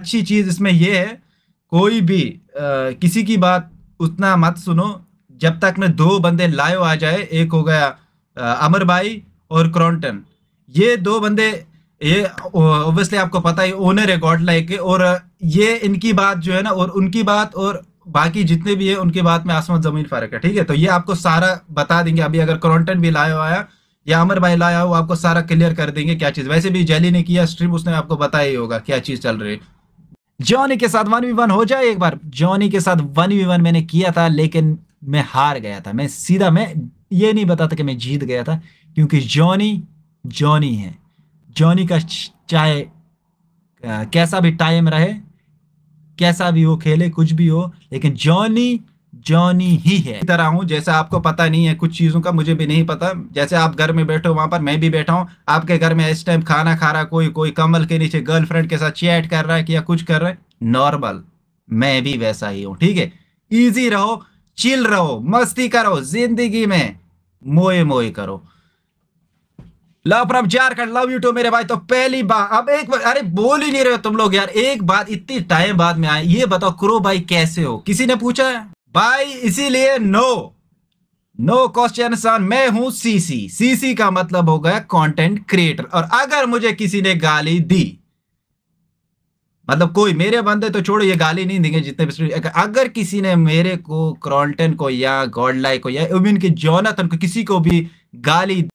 अच्छी चीज़ इसमें यह है कोई भी आ, किसी की बात उतना मत सुनो जब तक में दो बंदे लाइव आ जाए एक हो गया आ, अमर भाई और क्रॉन्टन ये दो बंदे ये ओब्वियसली आपको पता ही ओनर है गॉड लाइक और ये इनकी बात जो है ना और उनकी बात और बाकी जितने भी है उनकी बात में आसमान जमीन फर्क है ठीक है तो ये आपको सारा बता देंगे अभी अगर क्रॉन्टन भी लाया आया या अमर भाई लाया हो आपको सारा क्लियर कर देंगे क्या चीज़ वैसे भी जैली ने किया स्ट्रीम उसने आपको बताया ही होगा क्या चीज़ चल रही है जॉनी के साथ वन वी वन हो जाए एक बार जॉनी के साथ वन वी वन मैंने किया था लेकिन मैं हार गया था मैं सीधा मैं ये नहीं बताता कि मैं जीत गया था क्योंकि जॉनी जॉनी है जॉनी का चाहे कैसा भी टाइम रहे कैसा भी हो खेले कुछ भी हो लेकिन जॉनी जॉनी ही है इधर हूँ जैसे आपको पता नहीं है कुछ चीज़ों का मुझे भी नहीं पता जैसे आप घर में बैठो वहाँ पर मैं भी बैठा हूँ आपके घर में इस टाइम खाना खा रहा कोई कोई कमल के नीचे गर्लफ्रेंड के साथ चैट कर रहा है या कुछ कर रहा है नॉर्मल मैं भी वैसा ही हूँ ठीक है ईजी रहो चिल रहो मस्ती करो जिंदगी में मोए मोए करो love from Jharkhand love you too मेरे भाई तो पहली बार अब एक बार अरे बोल ही नहीं रहे हो तुम लोग यार एक बात इतनी टाइम बाद में आए ये बताओ क्रो भाई कैसे हो किसी ने पूछा है बाई इसीलिए नो नो क्वेश्चन सर मैं हूं सीसी सीसी का मतलब हो गया कंटेंट क्रिएटर और अगर मुझे किसी ने गाली दी मतलब कोई मेरे बंदे तो छोड़ो ये गाली नहीं देंगे जितने अगर किसी ने मेरे को क्रॉल्टन को या गॉडलाई को या इवन के जोनाथन को किसी को भी गाली